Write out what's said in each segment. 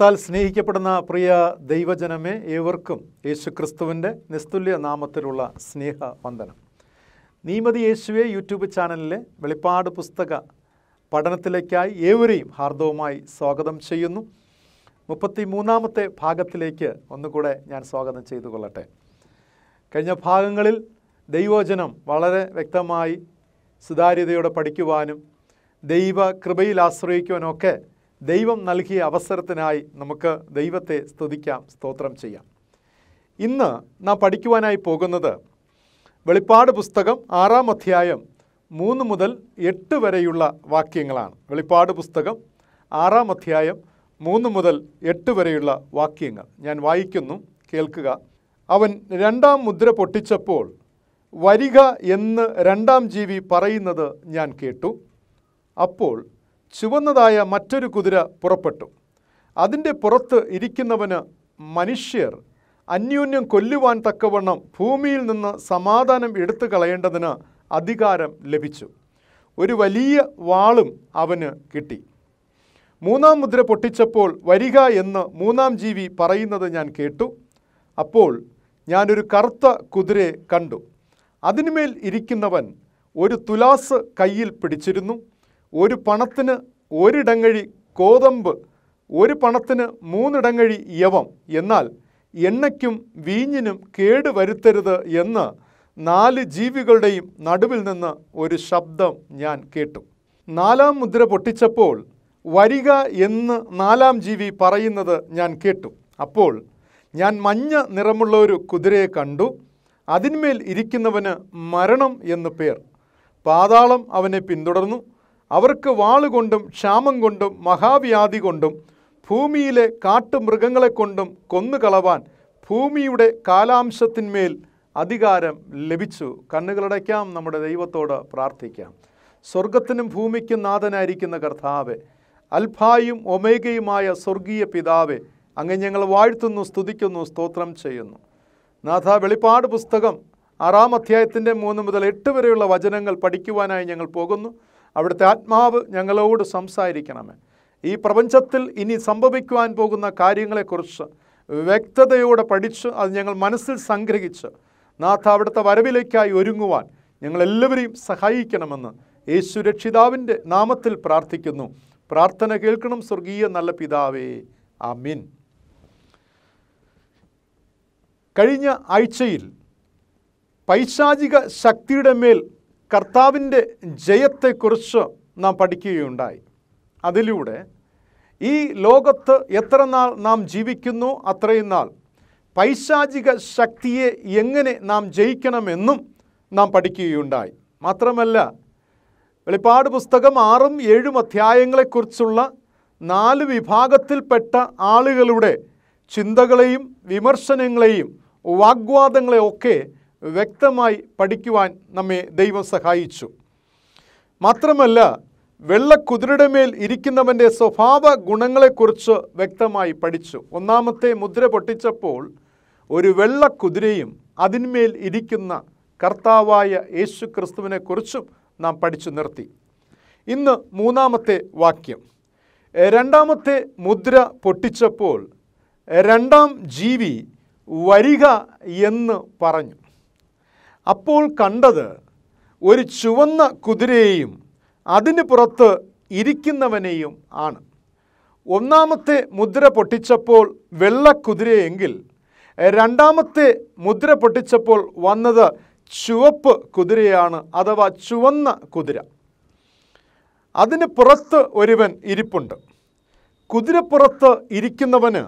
ദൈവത്താൽ സ്നേഹിക്കപ്പെടുന്ന പ്രിയ ദൈവജനമേ ഏവർക്കും ക്രിസ്തുവിൻ്റെ നിസ്തുല്യ നാമത്തിലുള്ള സ്നേഹ വന്ദനം നീമതി യേശുവെ യൂട്യൂബ് ചാനലിലെ വെളിപ്പാട് പുസ്തക പഠനത്തിലേക്കായി ഏവരെയും ഹാർദവുമായി സ്വാഗതം ചെയ്യുന്നു മുപ്പത്തി മൂന്നാമത്തെ ഭാഗത്തിലേക്ക് ഒന്നുകൂടെ ഞാൻ സ്വാഗതം ചെയ്തു കൊള്ളട്ടെ കഴിഞ്ഞ ഭാഗങ്ങളിൽ ദൈവജനം വളരെ വ്യക്തമായി സുതാര്യതയോടെ പഠിക്കുവാനും ദൈവ കൃപയിൽ ആശ്രയിക്കുവാനൊക്കെ ദൈവം നൽകിയ അവസരത്തിനായി നമുക്ക് ദൈവത്തെ സ്തുതിക്കാം സ്തോത്രം ചെയ്യാം ഇന്ന് നാം പഠിക്കുവാനായി പോകുന്നത് വെളിപ്പാട് പുസ്തകം ആറാം അധ്യായം മൂന്ന് മുതൽ എട്ട് വരെയുള്ള വാക്യങ്ങളാണ് വെളിപ്പാട് പുസ്തകം ആറാം അധ്യായം മൂന്ന് മുതൽ എട്ട് വരെയുള്ള വാക്യങ്ങൾ ഞാൻ വായിക്കുന്നു കേൾക്കുക അവൻ രണ്ടാം മുദ്ര പൊട്ടിച്ചപ്പോൾ വരിക എന്ന് രണ്ടാം ജീവി പറയുന്നത് ഞാൻ കേട്ടു അപ്പോൾ ചുവന്നതായ മറ്റൊരു കുതിര പുറപ്പെട്ടു അതിൻ്റെ പുറത്ത് ഇരിക്കുന്നവന് മനുഷ്യർ അന്യോന്യം കൊല്ലുവാൻ തക്കവണ്ണം ഭൂമിയിൽ നിന്ന് സമാധാനം എടുത്തു കളയേണ്ടതിന് അധികാരം ലഭിച്ചു ഒരു വലിയ വാളും അവന് കിട്ടി മൂന്നാം മുദ്ര പൊട്ടിച്ചപ്പോൾ വരിക എന്ന് മൂന്നാം ജീവി പറയുന്നത് ഞാൻ കേട്ടു അപ്പോൾ ഞാനൊരു കറുത്ത കുതിരയെ കണ്ടു അതിനുമേൽ ഇരിക്കുന്നവൻ ഒരു തുലാസ് കയ്യിൽ പിടിച്ചിരുന്നു ഒരു പണത്തിന് ഒരിടങ്ങഴി കോതമ്പ് ഒരു പണത്തിന് മൂന്നിടങ്ങഴി യവം എന്നാൽ എണ്ണയ്ക്കും വീഞ്ഞിനും കേടുവരുത്തരുത് എന്ന് നാല് ജീവികളുടെയും നടുവിൽ നിന്ന് ഒരു ശബ്ദം ഞാൻ കേട്ടു നാലാം മുദ്ര പൊട്ടിച്ചപ്പോൾ വരിക എന്ന് നാലാം ജീവി പറയുന്നത് ഞാൻ കേട്ടു അപ്പോൾ ഞാൻ മഞ്ഞ നിറമുള്ള ഒരു കുതിരയെ കണ്ടു അതിന്മേൽ ഇരിക്കുന്നവന് മരണം എന്ന് പേർ പാതാളം അവനെ പിന്തുടർന്നു അവർക്ക് വാളുകൊണ്ടും ക്ഷാമം കൊണ്ടും മഹാവ്യാധി കൊണ്ടും ഭൂമിയിലെ കാട്ടുമൃഗങ്ങളെ കൊണ്ടും കൊന്നുകളവാൻ ഭൂമിയുടെ കാലാംശത്തിന്മേൽ അധികാരം ലഭിച്ചു കണ്ണുകളടയ്ക്കാം നമ്മുടെ ദൈവത്തോട് പ്രാർത്ഥിക്കാം സ്വർഗത്തിനും ഭൂമിക്കും നാഥനായിരിക്കുന്ന കർത്താവെ അൽഫായും ഒമേഗയുമായ സ്വർഗീയ പിതാവെ അങ്ങ് ഞങ്ങൾ വാഴ്ത്തുന്നു സ്തുതിക്കുന്നു സ്തോത്രം ചെയ്യുന്നു നാഥ വെളിപ്പാട് പുസ്തകം ആറാം അധ്യായത്തിൻ്റെ മൂന്ന് മുതൽ എട്ട് വരെയുള്ള വചനങ്ങൾ പഠിക്കുവാനായി ഞങ്ങൾ പോകുന്നു അവിടുത്തെ ആത്മാവ് ഞങ്ങളോട് സംസാരിക്കണമേ ഈ പ്രപഞ്ചത്തിൽ ഇനി സംഭവിക്കുവാൻ പോകുന്ന കാര്യങ്ങളെക്കുറിച്ച് വ്യക്തതയോടെ പഠിച്ച് അത് ഞങ്ങൾ മനസ്സിൽ സംഗ്രഹിച്ച് നാഥ അവിടുത്തെ വരവിലേക്കായി ഒരുങ്ങുവാൻ ഞങ്ങളെല്ലാവരെയും സഹായിക്കണമെന്ന് യേശു രക്ഷിതാവിൻ്റെ നാമത്തിൽ പ്രാർത്ഥിക്കുന്നു പ്രാർത്ഥന കേൾക്കണം സ്വർഗീയ നല്ല പിതാവേ ആമിൻ കഴിഞ്ഞ ആഴ്ചയിൽ പൈശാചിക ശക്തിയുടെ മേൽ കർത്താവിൻ്റെ ജയത്തെക്കുറിച്ച് നാം പഠിക്കുകയുണ്ടായി അതിലൂടെ ഈ ലോകത്ത് എത്ര നാൾ നാം ജീവിക്കുന്നു അത്രയും നാൾ പൈശാചിക ശക്തിയെ എങ്ങനെ നാം ജയിക്കണമെന്നും നാം പഠിക്കുകയുണ്ടായി മാത്രമല്ല വെളിപ്പാട് പുസ്തകം ആറും ഏഴും അധ്യായങ്ങളെക്കുറിച്ചുള്ള നാല് വിഭാഗത്തിൽപ്പെട്ട ആളുകളുടെ ചിന്തകളെയും വിമർശനങ്ങളെയും വാഗ്വാദങ്ങളെയൊക്കെ വ്യക്തമായി പഠിക്കുവാൻ നമ്മെ ദൈവം സഹായിച്ചു മാത്രമല്ല വെള്ളക്കുതിരയുടെ മേൽ ഇരിക്കുന്നവൻ്റെ സ്വഭാവ ഗുണങ്ങളെക്കുറിച്ച് വ്യക്തമായി പഠിച്ചു ഒന്നാമത്തെ മുദ്ര പൊട്ടിച്ചപ്പോൾ ഒരു വെള്ളക്കുതിരയും അതിന്മേൽ ഇരിക്കുന്ന കർത്താവായ യേശു ക്രിസ്തുവിനെക്കുറിച്ചും നാം പഠിച്ചു നിർത്തി ഇന്ന് മൂന്നാമത്തെ വാക്യം രണ്ടാമത്തെ മുദ്ര പൊട്ടിച്ചപ്പോൾ രണ്ടാം ജീവി വരിക എന്ന് പറഞ്ഞു അപ്പോൾ കണ്ടത് ഒരു ചുവന്ന കുതിരയെയും അതിന് പുറത്ത് ഇരിക്കുന്നവനെയും ആണ് ഒന്നാമത്തെ മുദ്ര പൊട്ടിച്ചപ്പോൾ വെള്ള കുതിരയെങ്കിൽ രണ്ടാമത്തെ മുദ്ര പൊട്ടിച്ചപ്പോൾ വന്നത് ചുവപ്പ് കുതിരയാണ് അഥവാ ചുവന്ന കുതിര അതിന് പുറത്ത് ഒരുവൻ ഇരിപ്പുണ്ട് കുതിരപ്പുറത്ത് ഇരിക്കുന്നവന്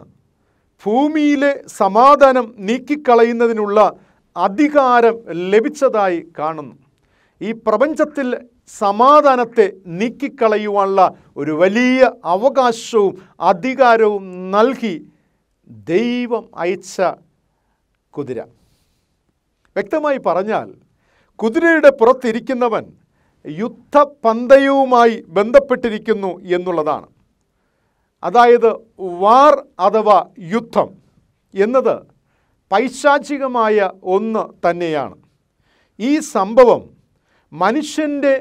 ഭൂമിയിലെ സമാധാനം നീക്കിക്കളയുന്നതിനുള്ള അധികാരം ലഭിച്ചതായി കാണുന്നു ഈ പ്രപഞ്ചത്തിൽ സമാധാനത്തെ നീക്കിക്കളയുവാനുള്ള ഒരു വലിയ അവകാശവും അധികാരവും നൽകി ദൈവം അയച്ച കുതിര വ്യക്തമായി പറഞ്ഞാൽ കുതിരയുടെ പുറത്തിരിക്കുന്നവൻ യുദ്ധപന്തയവുമായി ബന്ധപ്പെട്ടിരിക്കുന്നു എന്നുള്ളതാണ് അതായത് വാർ അഥവാ യുദ്ധം എന്നത് പൈശാചികമായ ഒന്ന് തന്നെയാണ് ഈ സംഭവം മനുഷ്യൻ്റെ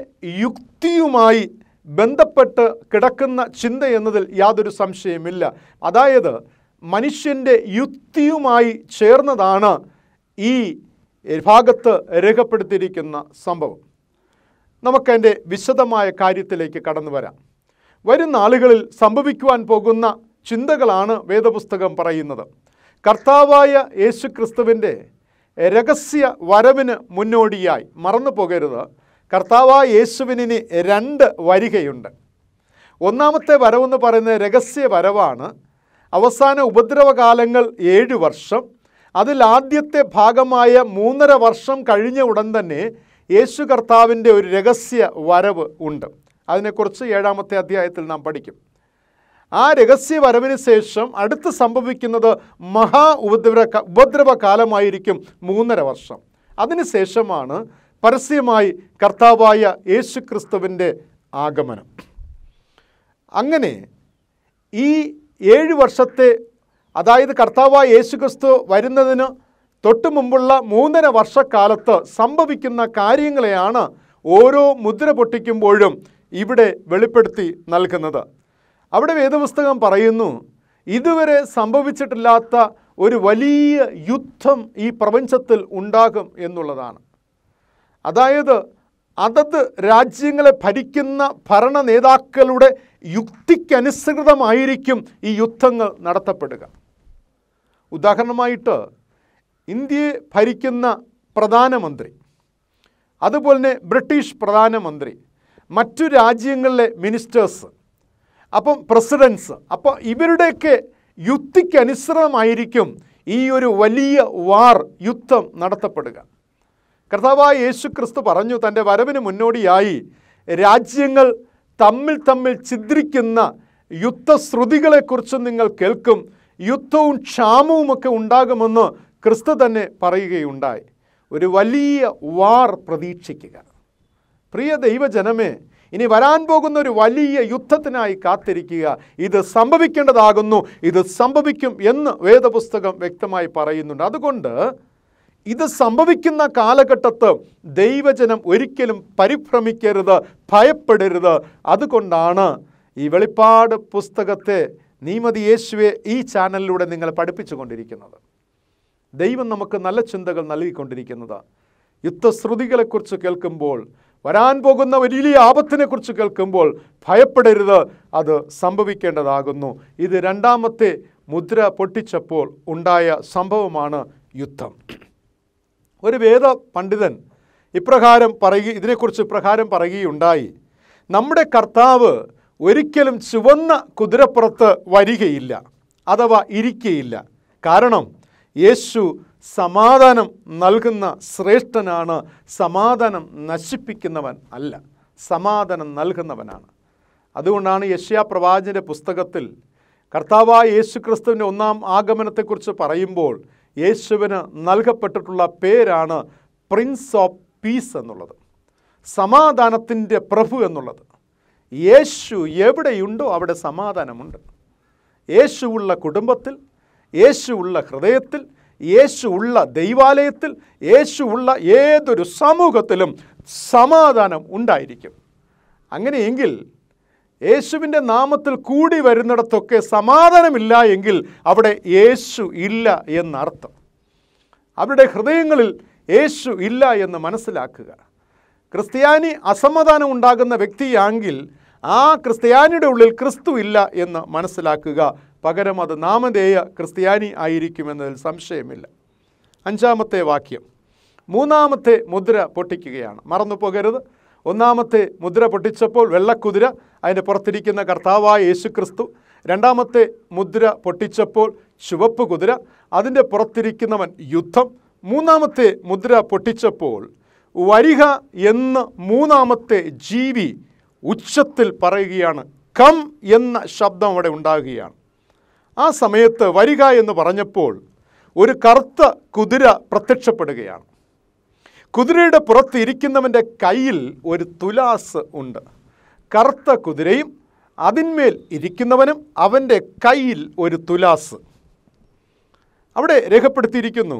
യുക്തിയുമായി ബന്ധപ്പെട്ട് കിടക്കുന്ന ചിന്ത എന്നതിൽ യാതൊരു സംശയമില്ല അതായത് മനുഷ്യൻ്റെ യുക്തിയുമായി ചേർന്നതാണ് ഈ ഭാഗത്ത് രേഖപ്പെടുത്തിയിരിക്കുന്ന സംഭവം നമുക്കതിൻ്റെ വിശദമായ കാര്യത്തിലേക്ക് കടന്നു വരാം വരും നാളുകളിൽ സംഭവിക്കുവാൻ പോകുന്ന ചിന്തകളാണ് വേദപുസ്തകം പറയുന്നത് കർത്താവായ യേശു ക്രിസ്തുവിൻ്റെ രഹസ്യ വരവിന് മുന്നോടിയായി മറന്നു പോകരുത് കർത്താവായ യേശുവിന് രണ്ട് വരികയുണ്ട് ഒന്നാമത്തെ വരവെന്ന് പറയുന്നത് രഹസ്യ വരവാണ് അവസാന ഉപദ്രവകാലങ്ങൾ ഏഴ് വർഷം അതിൽ ആദ്യത്തെ ഭാഗമായ മൂന്നര വർഷം കഴിഞ്ഞ ഉടൻ തന്നെ യേശു കർത്താവിൻ്റെ ഒരു രഹസ്യ വരവ് ഉണ്ട് അതിനെക്കുറിച്ച് ഏഴാമത്തെ അധ്യായത്തിൽ നാം പഠിക്കും ആ രഹസ്യ വരവിന് ശേഷം അടുത്ത് സംഭവിക്കുന്നത് മഹാ ഉപദ്രവ ഉപദ്രവ കാലമായിരിക്കും മൂന്നര വർഷം അതിനുശേഷമാണ് പരസ്യമായി കർത്താവായ യേശു ക്രിസ്തുവിൻ്റെ ആഗമനം അങ്ങനെ ഈ ഏഴ് വർഷത്തെ അതായത് കർത്താവായ യേശു ക്രിസ്തു വരുന്നതിന് തൊട്ടു മുമ്പുള്ള മൂന്നര വർഷക്കാലത്ത് സംഭവിക്കുന്ന കാര്യങ്ങളെയാണ് ഓരോ മുദ്ര പൊട്ടിക്കുമ്പോഴും ഇവിടെ വെളിപ്പെടുത്തി നൽകുന്നത് അവിടെ വേദപുസ്തകം പറയുന്നു ഇതുവരെ സംഭവിച്ചിട്ടില്ലാത്ത ഒരു വലിയ യുദ്ധം ഈ പ്രപഞ്ചത്തിൽ ഉണ്ടാകും എന്നുള്ളതാണ് അതായത് അതത് രാജ്യങ്ങളെ ഭരിക്കുന്ന ഭരണ നേതാക്കളുടെ യുക്തിക്കനുസൃതമായിരിക്കും ഈ യുദ്ധങ്ങൾ നടത്തപ്പെടുക ഉദാഹരണമായിട്ട് ഇന്ത്യയെ ഭരിക്കുന്ന പ്രധാനമന്ത്രി അതുപോലെ തന്നെ ബ്രിട്ടീഷ് പ്രധാനമന്ത്രി മറ്റു രാജ്യങ്ങളിലെ മിനിസ്റ്റേഴ്സ് അപ്പം പ്രസിഡൻസ് അപ്പോൾ ഇവരുടെയൊക്കെ യുക്തിക്കനുസൃതമായിരിക്കും ഈ ഒരു വലിയ വാർ യുദ്ധം നടത്തപ്പെടുക കർത്താവായ യേശു ക്രിസ്തു പറഞ്ഞു തൻ്റെ വരവിന് മുന്നോടിയായി രാജ്യങ്ങൾ തമ്മിൽ തമ്മിൽ ചിദ്രിക്കുന്ന യുദ്ധശ്രുതികളെക്കുറിച്ച് നിങ്ങൾ കേൾക്കും യുദ്ധവും ക്ഷാമവുമൊക്കെ ഉണ്ടാകുമെന്ന് ക്രിസ്തു തന്നെ പറയുകയുണ്ടായി ഒരു വലിയ വാർ പ്രതീക്ഷിക്കുക പ്രിയ ദൈവജനമേ ഇനി വരാൻ പോകുന്ന ഒരു വലിയ യുദ്ധത്തിനായി കാത്തിരിക്കുക ഇത് സംഭവിക്കേണ്ടതാകുന്നു ഇത് സംഭവിക്കും എന്ന് വേദപുസ്തകം വ്യക്തമായി പറയുന്നുണ്ട് അതുകൊണ്ട് ഇത് സംഭവിക്കുന്ന കാലഘട്ടത്ത് ദൈവജനം ഒരിക്കലും പരിഭ്രമിക്കരുത് ഭയപ്പെടരുത് അതുകൊണ്ടാണ് ഈ വെളിപ്പാട് പുസ്തകത്തെ നീമതി യേശുവെ ഈ ചാനലിലൂടെ നിങ്ങൾ പഠിപ്പിച്ചു കൊണ്ടിരിക്കുന്നത് ദൈവം നമുക്ക് നല്ല ചിന്തകൾ നൽകിക്കൊണ്ടിരിക്കുന്നത് യുദ്ധശ്രുതികളെക്കുറിച്ച് കേൾക്കുമ്പോൾ വരാൻ പോകുന്ന വലിയ ആപത്തിനെക്കുറിച്ച് കേൾക്കുമ്പോൾ ഭയപ്പെടരുത് അത് സംഭവിക്കേണ്ടതാകുന്നു ഇത് രണ്ടാമത്തെ മുദ്ര പൊട്ടിച്ചപ്പോൾ ഉണ്ടായ സംഭവമാണ് യുദ്ധം ഒരു വേദ പണ്ഡിതൻ ഇപ്രകാരം പറയുക ഇതിനെക്കുറിച്ച് ഇപ്രകാരം പറയുകയുണ്ടായി നമ്മുടെ കർത്താവ് ഒരിക്കലും ചുവന്ന കുതിരപ്പുറത്ത് വരികയില്ല അഥവാ ഇരിക്കയില്ല കാരണം യേശു സമാധാനം നൽകുന്ന ശ്രേഷ്ഠനാണ് സമാധാനം നശിപ്പിക്കുന്നവൻ അല്ല സമാധാനം നൽകുന്നവനാണ് അതുകൊണ്ടാണ് യശ്യാ പ്രവാചൻ്റെ പുസ്തകത്തിൽ കർത്താവായ ക്രിസ്തുവിൻ്റെ ഒന്നാം ആഗമനത്തെക്കുറിച്ച് പറയുമ്പോൾ യേശുവിന് നൽകപ്പെട്ടിട്ടുള്ള പേരാണ് പ്രിൻസ് ഓഫ് പീസ് എന്നുള്ളത് സമാധാനത്തിൻ്റെ പ്രഭു എന്നുള്ളത് യേശു എവിടെയുണ്ടോ അവിടെ സമാധാനമുണ്ട് യേശുവുള്ള കുടുംബത്തിൽ യേശുവുള്ള ഹൃദയത്തിൽ യേശു ഉള്ള ദൈവാലയത്തിൽ യേശു ഉള്ള ഏതൊരു സമൂഹത്തിലും സമാധാനം ഉണ്ടായിരിക്കും അങ്ങനെയെങ്കിൽ യേശുവിൻ്റെ നാമത്തിൽ കൂടി വരുന്നിടത്തൊക്കെ സമാധാനമില്ല എങ്കിൽ അവിടെ യേശു ഇല്ല എന്നർത്ഥം അവരുടെ ഹൃദയങ്ങളിൽ യേശു ഇല്ല എന്ന് മനസ്സിലാക്കുക ക്രിസ്ത്യാനി അസമാധാനം ഉണ്ടാകുന്ന വ്യക്തിയാണെങ്കിൽ ആ ക്രിസ്ത്യാനിയുടെ ഉള്ളിൽ ക്രിസ്തു ഇല്ല എന്ന് മനസ്സിലാക്കുക പകരം അത് നാമധേയ ക്രിസ്ത്യാനി ആയിരിക്കുമെന്നതിൽ സംശയമില്ല അഞ്ചാമത്തെ വാക്യം മൂന്നാമത്തെ മുദ്ര പൊട്ടിക്കുകയാണ് മറന്നു പോകരുത് ഒന്നാമത്തെ മുദ്ര പൊട്ടിച്ചപ്പോൾ വെള്ളക്കുതിര അതിൻ്റെ പുറത്തിരിക്കുന്ന കർത്താവായ യേശു ക്രിസ്തു രണ്ടാമത്തെ മുദ്ര പൊട്ടിച്ചപ്പോൾ ചുവപ്പ് കുതിര അതിൻ്റെ പുറത്തിരിക്കുന്നവൻ യുദ്ധം മൂന്നാമത്തെ മുദ്ര പൊട്ടിച്ചപ്പോൾ വരിക എന്ന് മൂന്നാമത്തെ ജീവി ഉച്ചത്തിൽ പറയുകയാണ് കം എന്ന ശബ്ദം അവിടെ ഉണ്ടാകുകയാണ് ആ സമയത്ത് വരിക എന്ന് പറഞ്ഞപ്പോൾ ഒരു കറുത്ത കുതിര പ്രത്യക്ഷപ്പെടുകയാണ് കുതിരയുടെ പുറത്ത് ഇരിക്കുന്നവൻ്റെ കയ്യിൽ ഒരു തുലാസ് ഉണ്ട് കറുത്ത കുതിരയും അതിന്മേൽ ഇരിക്കുന്നവനും അവൻ്റെ കയ്യിൽ ഒരു തുലാസ് അവിടെ രേഖപ്പെടുത്തിയിരിക്കുന്നു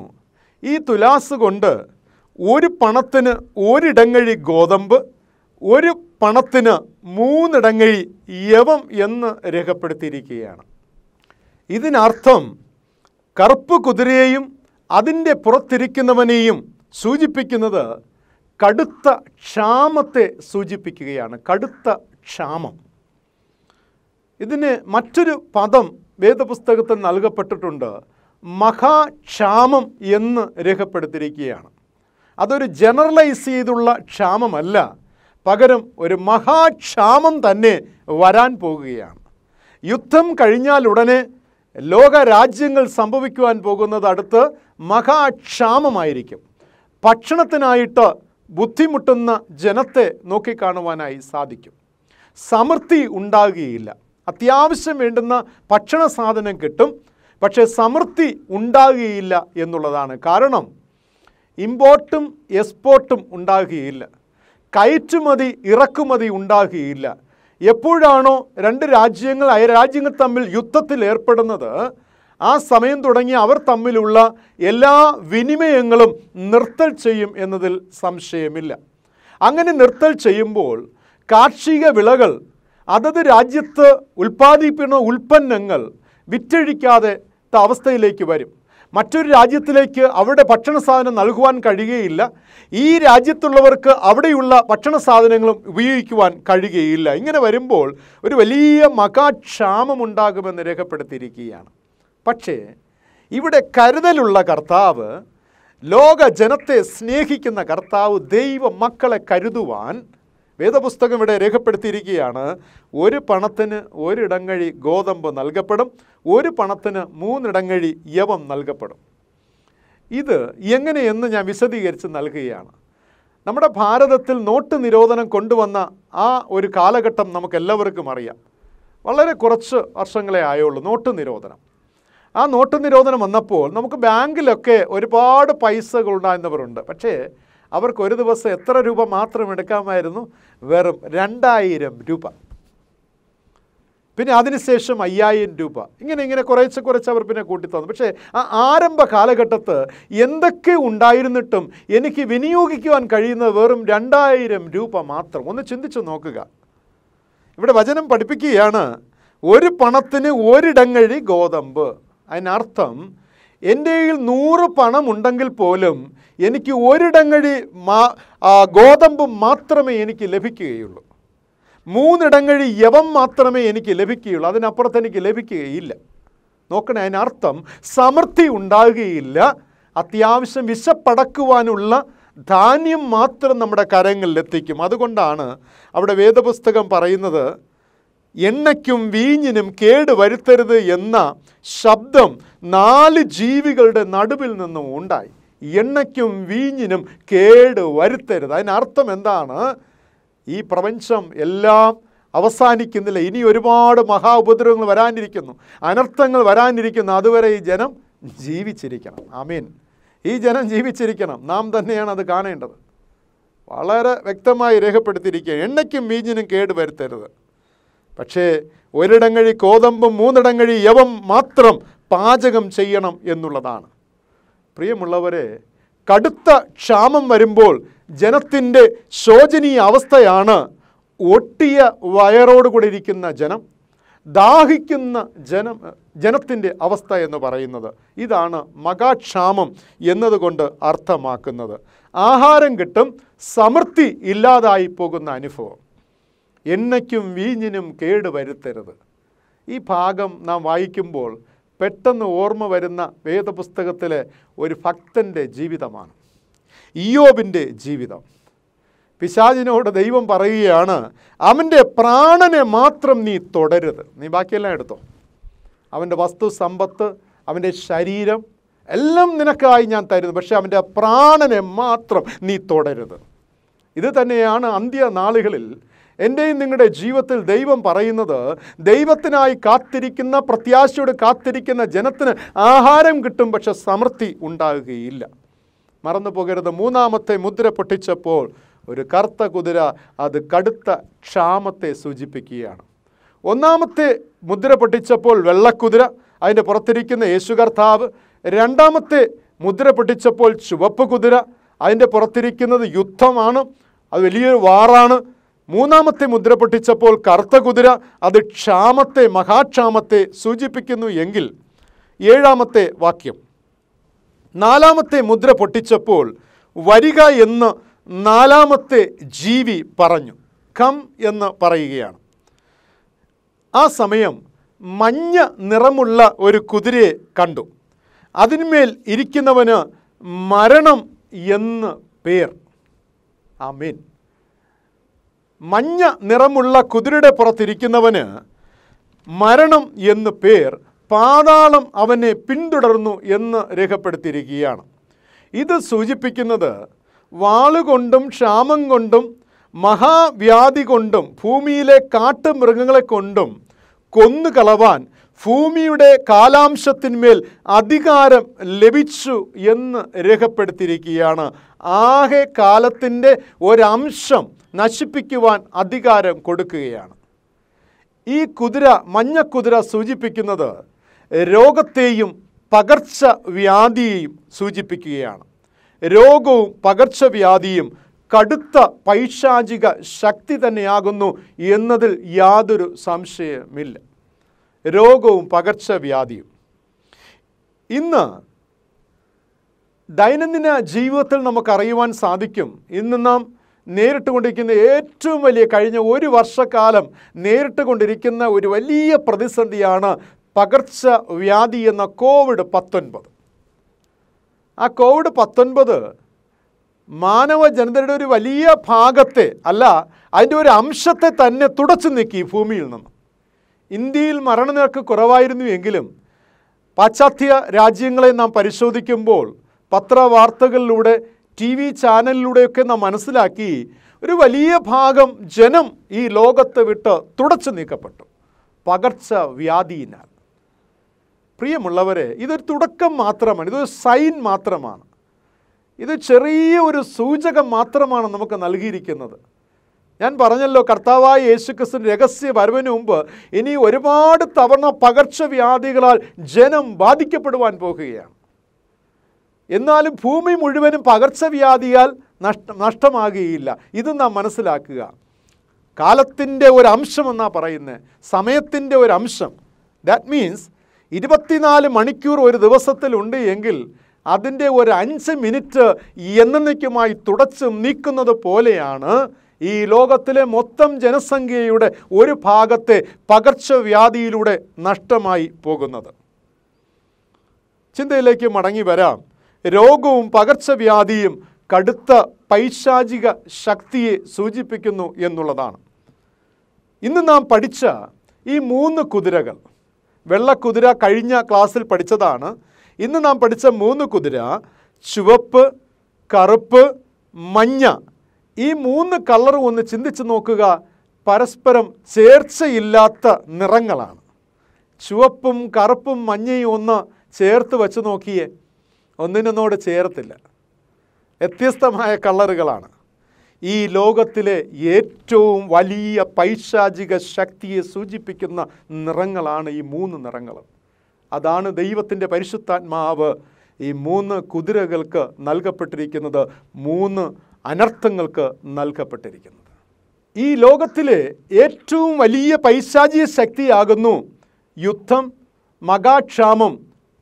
ഈ തുലാസ് കൊണ്ട് ഒരു പണത്തിന് ഒരിടങ്ങഴി ഗോതമ്പ് ഒരു പണത്തിന് മൂന്നിടങ്ങഴി യവം എന്ന് രേഖപ്പെടുത്തിയിരിക്കുകയാണ് ഇതിനർത്ഥം കറുപ്പ് കുതിരയെയും അതിൻ്റെ പുറത്തിരിക്കുന്നവനെയും സൂചിപ്പിക്കുന്നത് കടുത്ത ക്ഷാമത്തെ സൂചിപ്പിക്കുകയാണ് കടുത്ത ക്ഷാമം ഇതിന് മറ്റൊരു പദം വേദപുസ്തകത്തിൽ നൽകപ്പെട്ടിട്ടുണ്ട് മഹാക്ഷാമം എന്ന് രേഖപ്പെടുത്തിയിരിക്കുകയാണ് അതൊരു ജനറലൈസ് ചെയ്തുള്ള ക്ഷാമമല്ല പകരം ഒരു മഹാക്ഷാമം തന്നെ വരാൻ പോകുകയാണ് യുദ്ധം കഴിഞ്ഞാലുടനെ ലോക രാജ്യങ്ങൾ സംഭവിക്കുവാൻ പോകുന്നത് അടുത്ത് മഹാക്ഷാമമായിരിക്കും ഭക്ഷണത്തിനായിട്ട് ബുദ്ധിമുട്ടുന്ന ജനത്തെ നോക്കിക്കാണുവാനായി സാധിക്കും സമൃദ്ധി ഉണ്ടാകുകയില്ല അത്യാവശ്യം വേണ്ടുന്ന ഭക്ഷണ സാധനം കിട്ടും പക്ഷേ സമൃദ്ധി ഉണ്ടാകുകയില്ല എന്നുള്ളതാണ് കാരണം ഇമ്പോർട്ടും എക്സ്പോർട്ടും ഉണ്ടാകുകയില്ല കയറ്റുമതി ഇറക്കുമതി ഉണ്ടാകുകയില്ല എപ്പോഴാണോ രണ്ട് രാജ്യങ്ങൾ അയ രാജ്യങ്ങൾ തമ്മിൽ യുദ്ധത്തിൽ ഏർപ്പെടുന്നത് ആ സമയം തുടങ്ങി അവർ തമ്മിലുള്ള എല്ലാ വിനിമയങ്ങളും നിർത്തൽ ചെയ്യും എന്നതിൽ സംശയമില്ല അങ്ങനെ നിർത്തൽ ചെയ്യുമ്പോൾ കാർഷിക വിളകൾ അതത് രാജ്യത്ത് ഉൽപ്പാദിപ്പിക്കുന്ന ഉൽപ്പന്നങ്ങൾ വിറ്റഴിക്കാതെ അവസ്ഥയിലേക്ക് വരും മറ്റൊരു രാജ്യത്തിലേക്ക് അവിടെ ഭക്ഷണ സാധനം നൽകുവാൻ കഴിയുകയില്ല ഈ രാജ്യത്തുള്ളവർക്ക് അവിടെയുള്ള ഭക്ഷണ സാധനങ്ങളും ഉപയോഗിക്കുവാൻ കഴിയുകയില്ല ഇങ്ങനെ വരുമ്പോൾ ഒരു വലിയ മകാക്ഷാമമുണ്ടാകുമെന്ന് രേഖപ്പെടുത്തിയിരിക്കുകയാണ് പക്ഷേ ഇവിടെ കരുതലുള്ള കർത്താവ് ലോക ജനത്തെ സ്നേഹിക്കുന്ന കർത്താവ് ദൈവ മക്കളെ കരുതുവാൻ വേദപുസ്തകം ഇവിടെ രേഖപ്പെടുത്തിയിരിക്കുകയാണ് ഒരു പണത്തിന് ഒരിടങ്ങഴി ഗോതമ്പ് നൽകപ്പെടും ഒരു പണത്തിന് മൂന്നിടങ്ങഴി യവം നൽകപ്പെടും ഇത് എങ്ങനെയെന്ന് ഞാൻ വിശദീകരിച്ച് നൽകുകയാണ് നമ്മുടെ ഭാരതത്തിൽ നോട്ട് നിരോധനം കൊണ്ടുവന്ന ആ ഒരു കാലഘട്ടം നമുക്കെല്ലാവർക്കും അറിയാം വളരെ കുറച്ച് വർഷങ്ങളെ ആയുള്ളൂ നോട്ട് നിരോധനം ആ നോട്ട് നിരോധനം വന്നപ്പോൾ നമുക്ക് ബാങ്കിലൊക്കെ ഒരുപാട് പൈസകൾ ഉണ്ടായിരുന്നവരുണ്ട് പക്ഷേ അവർക്ക് ഒരു ദിവസം എത്ര രൂപ മാത്രം എടുക്കാമായിരുന്നു വെറും രണ്ടായിരം രൂപ പിന്നെ അതിനുശേഷം അയ്യായിരം രൂപ ഇങ്ങനെ ഇങ്ങനെ കുറേച്ച് കുറച്ച് അവർ പിന്നെ കൂട്ടിത്തന്നു പക്ഷേ ആ ആരംഭ കാലഘട്ടത്ത് എന്തൊക്കെ ഉണ്ടായിരുന്നിട്ടും എനിക്ക് വിനിയോഗിക്കുവാൻ കഴിയുന്നത് വെറും രണ്ടായിരം രൂപ മാത്രം ഒന്ന് ചിന്തിച്ചു നോക്കുക ഇവിടെ വചനം പഠിപ്പിക്കുകയാണ് ഒരു പണത്തിന് ഒരിടങ്ങഴി ഗോതമ്പ് അതിനർത്ഥം എൻ്റെ കയ്യിൽ നൂറ് പണമുണ്ടെങ്കിൽ പോലും എനിക്ക് ഒരിടങ്ങഴി മാ ഗോതമ്പ് മാത്രമേ എനിക്ക് ലഭിക്കുകയുള്ളൂ മൂന്നിടങ്ങഴി യവം മാത്രമേ എനിക്ക് ലഭിക്കുകയുള്ളൂ അതിനപ്പുറത്ത് എനിക്ക് ലഭിക്കുകയില്ല നോക്കണേ അതിനർത്ഥം സമൃദ്ധി ഉണ്ടാകുകയില്ല അത്യാവശ്യം വിശപ്പടക്കുവാനുള്ള ധാന്യം മാത്രം നമ്മുടെ കരങ്ങളിൽ എത്തിക്കും അതുകൊണ്ടാണ് അവിടെ വേദപുസ്തകം പറയുന്നത് എണ്ണയ്ക്കും വീഞ്ഞിനും കേട് വരുത്തരുത് എന്ന ശബ്ദം നാല് ജീവികളുടെ നടുവിൽ നിന്നും ഉണ്ടായി എണ്ണയ്ക്കും വീഞ്ഞിനും കേട് വരുത്തരുത് അതിനർത്ഥം എന്താണ് ഈ പ്രപഞ്ചം എല്ലാം അവസാനിക്കുന്നില്ല ഇനി ഒരുപാട് മഹാ ഉപദ്രവങ്ങൾ വരാനിരിക്കുന്നു അനർത്ഥങ്ങൾ വരാനിരിക്കുന്നു അതുവരെ ഈ ജനം ജീവിച്ചിരിക്കണം ആമീൻ ഈ ജനം ജീവിച്ചിരിക്കണം നാം തന്നെയാണ് അത് കാണേണ്ടത് വളരെ വ്യക്തമായി രേഖപ്പെടുത്തിയിരിക്കുക എണ്ണയ്ക്കും വീഞ്ഞിനും കേട് വരുത്തരുത് പക്ഷേ ഒരിടങ്ങഴി കോതമ്പും മൂന്നിടങ്ങഴി യവം മാത്രം പാചകം ചെയ്യണം എന്നുള്ളതാണ് പ്രിയമുള്ളവരെ കടുത്ത ക്ഷാമം വരുമ്പോൾ ജനത്തിൻ്റെ ശോചനീയ അവസ്ഥയാണ് ഒട്ടിയ വയറോടുകൂടി ഇരിക്കുന്ന ജനം ദാഹിക്കുന്ന ജനം ജനത്തിൻ്റെ അവസ്ഥ എന്ന് പറയുന്നത് ഇതാണ് മകാക്ഷാമം എന്നതുകൊണ്ട് അർത്ഥമാക്കുന്നത് ആഹാരം കിട്ടും സമൃദ്ധി ഇല്ലാതായി പോകുന്ന അനുഭവം എണ്ണയ്ക്കും വീഞ്ഞിനും കേട് വരുത്തരുത് ഈ ഭാഗം നാം വായിക്കുമ്പോൾ പെട്ടെന്ന് ഓർമ്മ വരുന്ന വേദപുസ്തകത്തിലെ ഒരു ഭക്തൻ്റെ ജീവിതമാണ് ഇയോബിൻ്റെ ജീവിതം പിശാചിനോട് ദൈവം പറയുകയാണ് അവൻ്റെ പ്രാണനെ മാത്രം നീ തുടരുത് നീ ബാക്കിയെല്ലാം എടുത്തോ അവൻ്റെ വസ്തു സമ്പത്ത് അവൻ്റെ ശരീരം എല്ലാം നിനക്കായി ഞാൻ തരുന്നു പക്ഷേ അവൻ്റെ പ്രാണനെ മാത്രം നീ തുടരുത് ഇത് തന്നെയാണ് അന്ത്യനാളുകളിൽ എൻ്റെയും നിങ്ങളുടെ ജീവിതത്തിൽ ദൈവം പറയുന്നത് ദൈവത്തിനായി കാത്തിരിക്കുന്ന പ്രത്യാശയോട് കാത്തിരിക്കുന്ന ജനത്തിന് ആഹാരം കിട്ടും പക്ഷെ സമൃദ്ധി ഉണ്ടാകുകയില്ല മറന്നു പോകരുത് മൂന്നാമത്തെ മുദ്ര പൊട്ടിച്ചപ്പോൾ ഒരു കറുത്ത കുതിര അത് കടുത്ത ക്ഷാമത്തെ സൂചിപ്പിക്കുകയാണ് ഒന്നാമത്തെ മുദ്ര പൊട്ടിച്ചപ്പോൾ വെള്ളക്കുതിര അതിൻ്റെ പുറത്തിരിക്കുന്ന യേശു കർത്താവ് രണ്ടാമത്തെ മുദ്ര പൊട്ടിച്ചപ്പോൾ ചുവപ്പ് കുതിര അതിൻ്റെ പുറത്തിരിക്കുന്നത് യുദ്ധമാണ് അത് വലിയൊരു വാറാണ് മൂന്നാമത്തെ മുദ്ര പൊട്ടിച്ചപ്പോൾ കറുത്ത കുതിര അത് ക്ഷാമത്തെ മഹാക്ഷാമത്തെ സൂചിപ്പിക്കുന്നു എങ്കിൽ ഏഴാമത്തെ വാക്യം നാലാമത്തെ മുദ്ര പൊട്ടിച്ചപ്പോൾ വരിക എന്ന് നാലാമത്തെ ജീവി പറഞ്ഞു കം എന്ന് പറയുകയാണ് ആ സമയം മഞ്ഞ നിറമുള്ള ഒരു കുതിരയെ കണ്ടു അതിന്മേൽ ഇരിക്കുന്നവന് മരണം എന്ന് പേർ ആമീൻ മഞ്ഞ നിറമുള്ള കുതിരയുടെ പുറത്തിരിക്കുന്നവന് മരണം എന്ന് പേർ പാതാളം അവനെ പിന്തുടർന്നു എന്ന് രേഖപ്പെടുത്തിയിരിക്കുകയാണ് ഇത് സൂചിപ്പിക്കുന്നത് വാളുകൊണ്ടും ക്ഷാമം കൊണ്ടും മഹാവ്യാധി കൊണ്ടും ഭൂമിയിലെ കാട്ടുമൃഗങ്ങളെ കൊണ്ടും കൊന്നു കളവാൻ ഭൂമിയുടെ കാലാംശത്തിന്മേൽ അധികാരം ലഭിച്ചു എന്ന് രേഖപ്പെടുത്തിയിരിക്കുകയാണ് ആകെ കാലത്തിൻ്റെ ഒരംശം നശിപ്പിക്കുവാൻ അധികാരം കൊടുക്കുകയാണ് ഈ കുതിര മഞ്ഞക്കുതിര സൂചിപ്പിക്കുന്നത് രോഗത്തെയും പകർച്ചവ്യാധിയെയും സൂചിപ്പിക്കുകയാണ് രോഗവും പകർച്ചവ്യാധിയും കടുത്ത പൈശാചിക ശക്തി തന്നെയാകുന്നു എന്നതിൽ യാതൊരു സംശയമില്ല രോഗവും പകർച്ചവ്യാധിയും ഇന്ന് ദൈനംദിന ജീവിതത്തിൽ നമുക്കറിയുവാൻ സാധിക്കും ഇന്ന് നാം നേരിട്ടുകൊണ്ടിരിക്കുന്ന ഏറ്റവും വലിയ കഴിഞ്ഞ ഒരു വർഷക്കാലം നേരിട്ടുകൊണ്ടിരിക്കുന്ന ഒരു വലിയ പ്രതിസന്ധിയാണ് പകർച്ചവ്യാധി എന്ന കോവിഡ് പത്തൊൻപത് ആ കോവിഡ് പത്തൊൻപത് മാനവ ജനതയുടെ ഒരു വലിയ ഭാഗത്തെ അല്ല അതിൻ്റെ ഒരു അംശത്തെ തന്നെ തുടച്ചു നീക്കി ഭൂമിയിൽ നിന്ന് ഇന്ത്യയിൽ മരണനിരക്ക് കുറവായിരുന്നു എങ്കിലും പാശ്ചാത്യ രാജ്യങ്ങളെ നാം പരിശോധിക്കുമ്പോൾ പത്രവാർത്തകളിലൂടെ ടി വി ചാനലിലൂടെയൊക്കെ നാം മനസ്സിലാക്കി ഒരു വലിയ ഭാഗം ജനം ഈ ലോകത്തെ വിട്ട് തുടച്ചു നീക്കപ്പെട്ടു പകർച്ച വ്യാധിയിനാൽ പ്രിയമുള്ളവരെ ഇതൊരു തുടക്കം മാത്രമാണ് ഇതൊരു സൈൻ മാത്രമാണ് ഇത് ചെറിയ ഒരു സൂചകം മാത്രമാണ് നമുക്ക് നൽകിയിരിക്കുന്നത് ഞാൻ പറഞ്ഞല്ലോ കർത്താവായ യേശുക്രിസ്തു രഹസ്യ വരവിന് മുമ്പ് ഇനി ഒരുപാട് തവണ പകർച്ചവ്യാധികളാൽ ജനം ബാധിക്കപ്പെടുവാൻ പോകുകയാണ് എന്നാലും ഭൂമി മുഴുവനും പകർച്ചവ്യാധിയാൽ നഷ്ട നഷ്ടമാകുകയില്ല ഇത് നാം മനസ്സിലാക്കുക കാലത്തിൻ്റെ ഒരു അംശം എന്നാണ് പറയുന്നത് സമയത്തിൻ്റെ ഒരു അംശം ദാറ്റ് മീൻസ് ഇരുപത്തിനാല് മണിക്കൂർ ഒരു ദിവസത്തിലുണ്ട് എങ്കിൽ അതിൻ്റെ ഒരു അഞ്ച് മിനിറ്റ് എന്നേക്കുമായി തുടച്ചും നീക്കുന്നത് പോലെയാണ് ഈ ലോകത്തിലെ മൊത്തം ജനസംഖ്യയുടെ ഒരു ഭാഗത്തെ പകർച്ചവ്യാധിയിലൂടെ നഷ്ടമായി പോകുന്നത് ചിന്തയിലേക്ക് മടങ്ങി വരാം രോഗവും പകർച്ചവ്യാധിയും കടുത്ത പൈശാചിക ശക്തിയെ സൂചിപ്പിക്കുന്നു എന്നുള്ളതാണ് ഇന്ന് നാം പഠിച്ച ഈ മൂന്ന് കുതിരകൾ വെള്ളക്കുതിര കഴിഞ്ഞ ക്ലാസ്സിൽ പഠിച്ചതാണ് ഇന്ന് നാം പഠിച്ച മൂന്ന് കുതിര ചുവപ്പ് കറുപ്പ് മഞ്ഞ ഈ മൂന്ന് കളറും ഒന്ന് ചിന്തിച്ചു നോക്കുക പരസ്പരം ചേർച്ചയില്ലാത്ത നിറങ്ങളാണ് ചുവപ്പും കറുപ്പും മഞ്ഞയും ഒന്ന് ചേർത്ത് വച്ച് നോക്കിയേ ഒന്നിനൊന്നോട് ചേർത്തില്ല വ്യത്യസ്തമായ കളറുകളാണ് ഈ ലോകത്തിലെ ഏറ്റവും വലിയ പൈശാചിക ശക്തിയെ സൂചിപ്പിക്കുന്ന നിറങ്ങളാണ് ഈ മൂന്ന് നിറങ്ങൾ അതാണ് ദൈവത്തിൻ്റെ പരിശുദ്ധാത്മാവ് ഈ മൂന്ന് കുതിരകൾക്ക് നൽകപ്പെട്ടിരിക്കുന്നത് മൂന്ന് അനർത്ഥങ്ങൾക്ക് നൽകപ്പെട്ടിരിക്കുന്നത് ഈ ലോകത്തിലെ ഏറ്റവും വലിയ പൈശാചിക ശക്തിയാകുന്നു യുദ്ധം മകാക്ഷാമം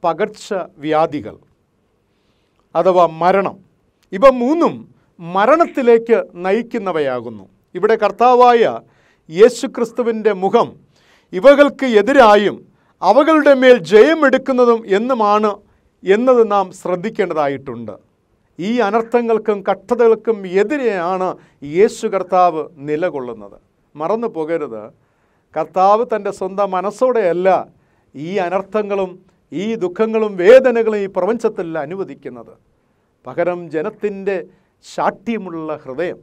പകർച്ചവ്യാധികൾ അഥവാ മരണം ഇവ മൂന്നും മരണത്തിലേക്ക് നയിക്കുന്നവയാകുന്നു ഇവിടെ കർത്താവായ യേശുക്രിസ്തുവിൻ്റെ മുഖം ഇവകൾക്ക് എതിരായും അവകളുടെ മേൽ ജയമെടുക്കുന്നതും എന്നുമാണ് എന്നത് നാം ശ്രദ്ധിക്കേണ്ടതായിട്ടുണ്ട് ഈ അനർത്ഥങ്ങൾക്കും കഷ്ടതകൾക്കും എതിരെയാണ് യേശു കർത്താവ് നിലകൊള്ളുന്നത് മറന്നു പോകരുത് കർത്താവ് തൻ്റെ സ്വന്തം മനസ്സോടെയല്ല ഈ അനർത്ഥങ്ങളും ഈ ദുഃഖങ്ങളും വേദനകളും ഈ പ്രപഞ്ചത്തിൽ അനുവദിക്കുന്നത് പകരം ജനത്തിൻ്റെ ശാഠ്യമുള്ള ഹൃദയം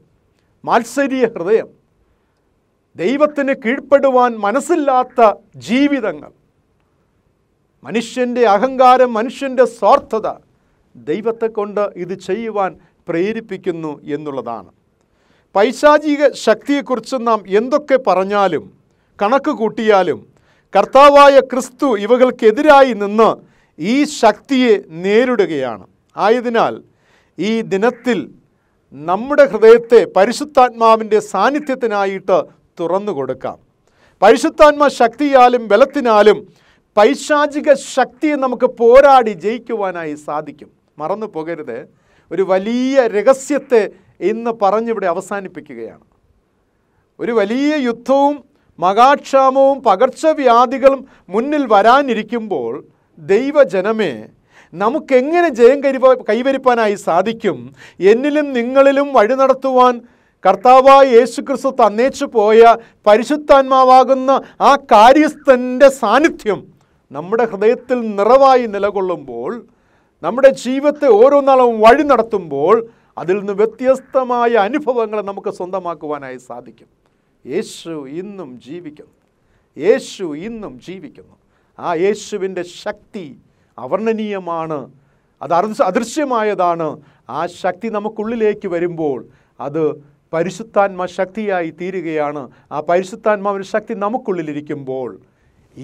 മാത്സര്യ ഹൃദയം ദൈവത്തിന് കീഴ്പ്പെടുവാൻ മനസ്സില്ലാത്ത ജീവിതങ്ങൾ മനുഷ്യൻ്റെ അഹങ്കാരം മനുഷ്യൻ്റെ സ്വാർത്ഥത ദൈവത്തെ കൊണ്ട് ഇത് ചെയ്യുവാൻ പ്രേരിപ്പിക്കുന്നു എന്നുള്ളതാണ് പൈശാചിക ശക്തിയെക്കുറിച്ച് നാം എന്തൊക്കെ പറഞ്ഞാലും കണക്ക് കൂട്ടിയാലും കർത്താവായ ക്രിസ്തു ഇവകൾക്കെതിരായി നിന്ന് ഈ ശക്തിയെ നേരിടുകയാണ് ആയതിനാൽ ഈ ദിനത്തിൽ നമ്മുടെ ഹൃദയത്തെ പരിശുദ്ധാത്മാവിൻ്റെ സാന്നിധ്യത്തിനായിട്ട് തുറന്നു കൊടുക്കാം പരിശുദ്ധാത്മ ശക്തിയാലും ബലത്തിനാലും പൈശാചിക ശക്തിയെ നമുക്ക് പോരാടി ജയിക്കുവാനായി സാധിക്കും മറന്നു പോകരുത് ഒരു വലിയ രഹസ്യത്തെ ഇന്ന് പറഞ്ഞിവിടെ അവസാനിപ്പിക്കുകയാണ് ഒരു വലിയ യുദ്ധവും മകാക്ഷാമവും പകർച്ചവ്യാധികളും മുന്നിൽ വരാനിരിക്കുമ്പോൾ ദൈവജനമേ നമുക്കെങ്ങനെ ജയം കരുവ കൈവരിപ്പാനായി സാധിക്കും എന്നിലും നിങ്ങളിലും വഴി നടത്തുവാൻ കർത്താവായ യേശു ക്രിസ്തു തന്നേച്ചു പോയ പരിശുദ്ധാത്മാവാകുന്ന ആ കാര്യസ്ഥൻ്റെ സാന്നിധ്യം നമ്മുടെ ഹൃദയത്തിൽ നിറവായി നിലകൊള്ളുമ്പോൾ നമ്മുടെ ജീവിതത്തെ ഓരോ നാളും വഴി നടത്തുമ്പോൾ അതിൽ നിന്ന് വ്യത്യസ്തമായ അനുഭവങ്ങൾ നമുക്ക് സ്വന്തമാക്കുവാനായി സാധിക്കും യേശു ഇന്നും ജീവിക്കുന്നു യേശു ഇന്നും ജീവിക്കുന്നു ആ യേശുവിൻ്റെ ശക്തി അവർണ്ണനീയമാണ് അത് അദൃശ്യമായതാണ് ആ ശക്തി നമുക്കുള്ളിലേക്ക് വരുമ്പോൾ അത് പരിശുദ്ധാത്മ ശക്തിയായി തീരുകയാണ് ആ പരിശുദ്ധാത്മാവിൻ്റെ ശക്തി നമുക്കുള്ളിലിരിക്കുമ്പോൾ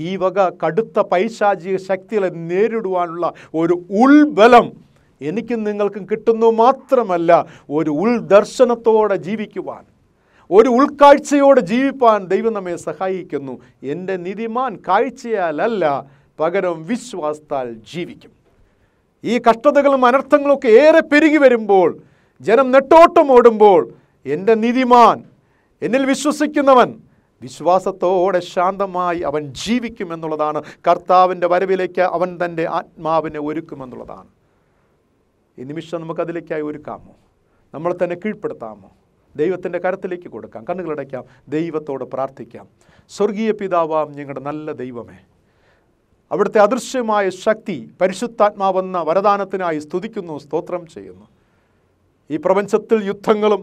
ഈ വക കടുത്ത പൈശാചിക ശക്തികളെ നേരിടുവാനുള്ള ഒരു ഉൾബലം എനിക്കും നിങ്ങൾക്കും കിട്ടുന്നു മാത്രമല്ല ഒരു ഉൾദർശനത്തോടെ ജീവിക്കുവാൻ ഒരു ഉൾക്കാഴ്ചയോട് ജീവിപ്പാൻ ദൈവം നമ്മെ സഹായിക്കുന്നു എൻ്റെ നിധിമാൻ കാഴ്ചയാലല്ല പകരം വിശ്വാസത്താൽ ജീവിക്കും ഈ കഷ്ടതകളും അനർത്ഥങ്ങളും ഒക്കെ ഏറെ പെരുകി വരുമ്പോൾ ജനം നെട്ടോട്ടം ഓടുമ്പോൾ എൻ്റെ നിധിമാൻ എന്നിൽ വിശ്വസിക്കുന്നവൻ വിശ്വാസത്തോടെ ശാന്തമായി അവൻ ജീവിക്കുമെന്നുള്ളതാണ് കർത്താവിൻ്റെ വരവിലേക്ക് അവൻ തൻ്റെ ആത്മാവിനെ ഒരുക്കുമെന്നുള്ളതാണ് ഈ നിമിഷം നമുക്കതിലേക്കായി ഒരുക്കാമോ നമ്മളെ തന്നെ കീഴ്പ്പെടുത്താമോ ദൈവത്തിൻ്റെ കരത്തിലേക്ക് കൊടുക്കാം കണ്ണുകളടയ്ക്കാം ദൈവത്തോട് പ്രാർത്ഥിക്കാം സ്വർഗീയ പിതാവാം ഞങ്ങളുടെ നല്ല ദൈവമേ അവിടുത്തെ അദൃശ്യമായ ശക്തി പരിശുദ്ധാത്മാവെന്ന വരദാനത്തിനായി സ്തുതിക്കുന്നു സ്തോത്രം ചെയ്യുന്നു ഈ പ്രപഞ്ചത്തിൽ യുദ്ധങ്ങളും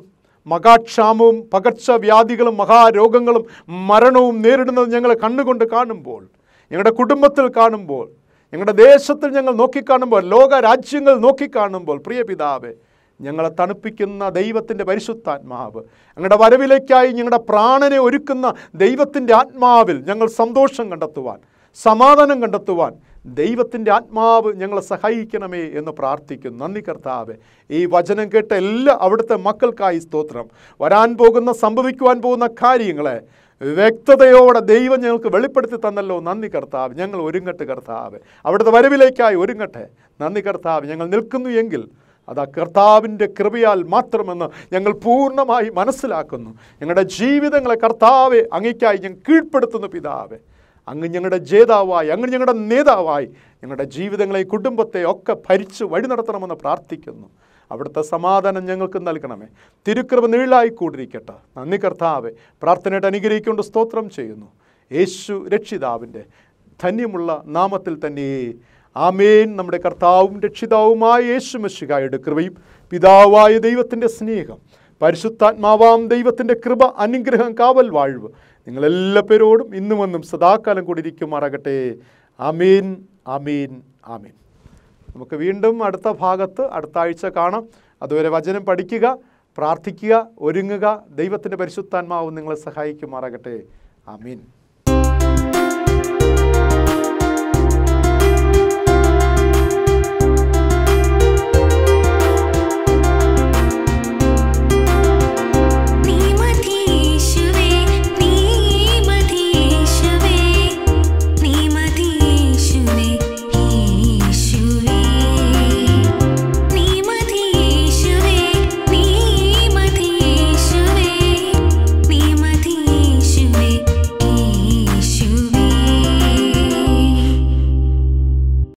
മകാക്ഷാമവും പകർച്ചവ്യാധികളും മഹാരോഗങ്ങളും മരണവും നേരിടുന്നത് ഞങ്ങൾ കണ്ണുകൊണ്ട് കാണുമ്പോൾ ഞങ്ങളുടെ കുടുംബത്തിൽ കാണുമ്പോൾ ഞങ്ങളുടെ ദേശത്തിൽ ഞങ്ങൾ നോക്കിക്കാണുമ്പോൾ ലോക രാജ്യങ്ങൾ നോക്കിക്കാണുമ്പോൾ പ്രിയ പിതാവേ ഞങ്ങളെ തണുപ്പിക്കുന്ന ദൈവത്തിൻ്റെ പരിശുദ്ധാത്മാവ് ഞങ്ങളുടെ വരവിലേക്കായി ഞങ്ങളുടെ പ്രാണനെ ഒരുക്കുന്ന ദൈവത്തിൻ്റെ ആത്മാവിൽ ഞങ്ങൾ സന്തോഷം കണ്ടെത്തുവാൻ സമാധാനം കണ്ടെത്തുവാൻ ദൈവത്തിൻ്റെ ആത്മാവ് ഞങ്ങളെ സഹായിക്കണമേ എന്ന് പ്രാർത്ഥിക്കുന്നു നന്ദി കർത്താവ് ഈ വചനം കേട്ട എല്ലാ അവിടുത്തെ മക്കൾക്കായി സ്തോത്രം വരാൻ പോകുന്ന സംഭവിക്കുവാൻ പോകുന്ന കാര്യങ്ങളെ വ്യക്തതയോടെ ദൈവം ഞങ്ങൾക്ക് വെളിപ്പെടുത്തി തന്നല്ലോ നന്ദി കർത്താവ് ഞങ്ങൾ ഒരുങ്ങട്ടെ കർത്താവ് അവിടുത്തെ വരവിലേക്കായി ഒരുങ്ങട്ടെ നന്ദി കർത്താവ് ഞങ്ങൾ നിൽക്കുന്നു എങ്കിൽ അത് ആ കർത്താവിൻ്റെ കൃപയാൽ മാത്രമെന്ന് ഞങ്ങൾ പൂർണ്ണമായി മനസ്സിലാക്കുന്നു ഞങ്ങളുടെ ജീവിതങ്ങളെ കർത്താവെ അങ്ങയ്ക്കായി ഞങ്ങൾ കീഴ്പ്പെടുത്തുന്നു പിതാവെ അങ്ങ് ഞങ്ങളുടെ ജേതാവായി അങ്ങ് ഞങ്ങളുടെ നേതാവായി ഞങ്ങളുടെ ജീവിതങ്ങളെ കുടുംബത്തെ ഒക്കെ ഭരിച്ച് വഴി നടത്തണമെന്ന് പ്രാർത്ഥിക്കുന്നു അവിടുത്തെ സമാധാനം ഞങ്ങൾക്ക് നൽകണമേ തിരുക്കൃപ നീളായി കൂടിരിക്കട്ടെ നന്ദി കർത്താവെ പ്രാർത്ഥനയായിട്ട് അനുഗ്രഹിക്കൊണ്ട് സ്തോത്രം ചെയ്യുന്നു യേശു രക്ഷിതാവിൻ്റെ ധന്യമുള്ള നാമത്തിൽ തന്നെ ആമേൻ നമ്മുടെ കർത്താവും രക്ഷിതാവുമായ യേശുമശികായുടെ കൃപയും പിതാവായ ദൈവത്തിൻ്റെ സ്നേഹം പരിശുദ്ധാത്മാവാം ദൈവത്തിൻ്റെ കൃപ അനുഗ്രഹം കാവൽ വാഴ്വ് നിങ്ങളെല്ലാ പേരോടും ഇന്നും എന്നും സദാകാലം കൂടി ഇരിക്കുമാറാകട്ടെ അമീൻ അമീൻ അമീൻ നമുക്ക് വീണ്ടും അടുത്ത ഭാഗത്ത് അടുത്ത ആഴ്ച കാണാം അതുവരെ വചനം പഠിക്കുക പ്രാർത്ഥിക്കുക ഒരുങ്ങുക ദൈവത്തിൻ്റെ പരിശുദ്ധാത്മാവ് നിങ്ങളെ സഹായിക്കുമാറാകട്ടെ അമീൻ